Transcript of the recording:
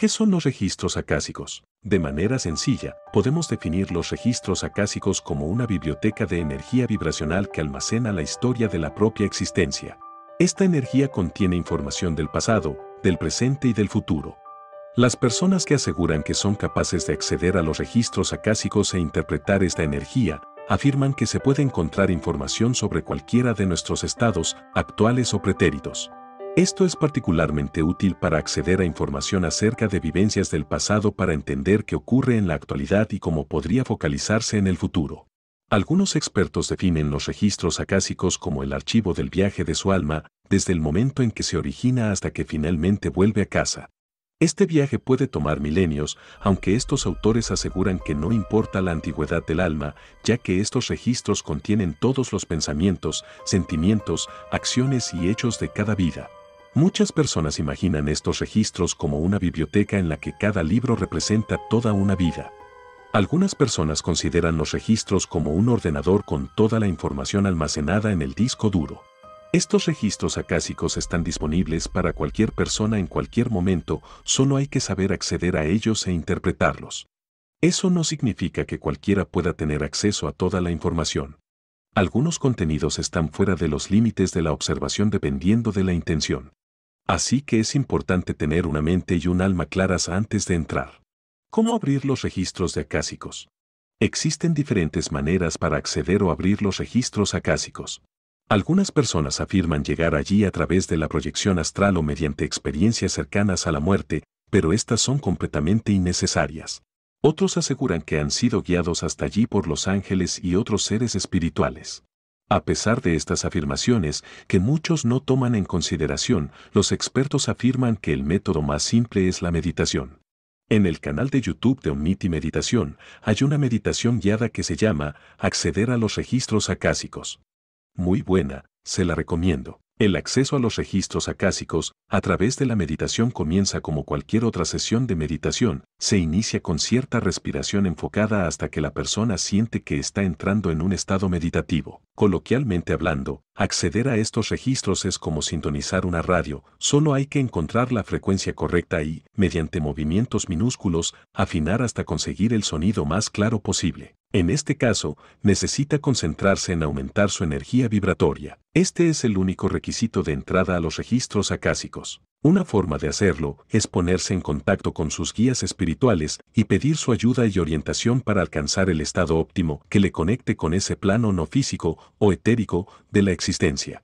¿Qué son los registros acásicos? De manera sencilla, podemos definir los registros acásicos como una biblioteca de energía vibracional que almacena la historia de la propia existencia. Esta energía contiene información del pasado, del presente y del futuro. Las personas que aseguran que son capaces de acceder a los registros acásicos e interpretar esta energía, afirman que se puede encontrar información sobre cualquiera de nuestros estados, actuales o pretéritos. Esto es particularmente útil para acceder a información acerca de vivencias del pasado para entender qué ocurre en la actualidad y cómo podría focalizarse en el futuro. Algunos expertos definen los registros acásicos como el archivo del viaje de su alma, desde el momento en que se origina hasta que finalmente vuelve a casa. Este viaje puede tomar milenios, aunque estos autores aseguran que no importa la antigüedad del alma, ya que estos registros contienen todos los pensamientos, sentimientos, acciones y hechos de cada vida. Muchas personas imaginan estos registros como una biblioteca en la que cada libro representa toda una vida. Algunas personas consideran los registros como un ordenador con toda la información almacenada en el disco duro. Estos registros acásicos están disponibles para cualquier persona en cualquier momento, solo hay que saber acceder a ellos e interpretarlos. Eso no significa que cualquiera pueda tener acceso a toda la información. Algunos contenidos están fuera de los límites de la observación dependiendo de la intención. Así que es importante tener una mente y un alma claras antes de entrar. ¿Cómo abrir los registros de acásicos? Existen diferentes maneras para acceder o abrir los registros acásicos. Algunas personas afirman llegar allí a través de la proyección astral o mediante experiencias cercanas a la muerte, pero estas son completamente innecesarias. Otros aseguran que han sido guiados hasta allí por los ángeles y otros seres espirituales. A pesar de estas afirmaciones, que muchos no toman en consideración, los expertos afirman que el método más simple es la meditación. En el canal de YouTube de Omniti Meditación hay una meditación guiada que se llama Acceder a los registros acásicos. Muy buena, se la recomiendo. El acceso a los registros acásicos a través de la meditación comienza como cualquier otra sesión de meditación se inicia con cierta respiración enfocada hasta que la persona siente que está entrando en un estado meditativo. Coloquialmente hablando, acceder a estos registros es como sintonizar una radio, solo hay que encontrar la frecuencia correcta y, mediante movimientos minúsculos, afinar hasta conseguir el sonido más claro posible. En este caso, necesita concentrarse en aumentar su energía vibratoria. Este es el único requisito de entrada a los registros acásicos. Una forma de hacerlo es ponerse en contacto con sus guías espirituales y pedir su ayuda y orientación para alcanzar el estado óptimo que le conecte con ese plano no físico o etérico de la existencia.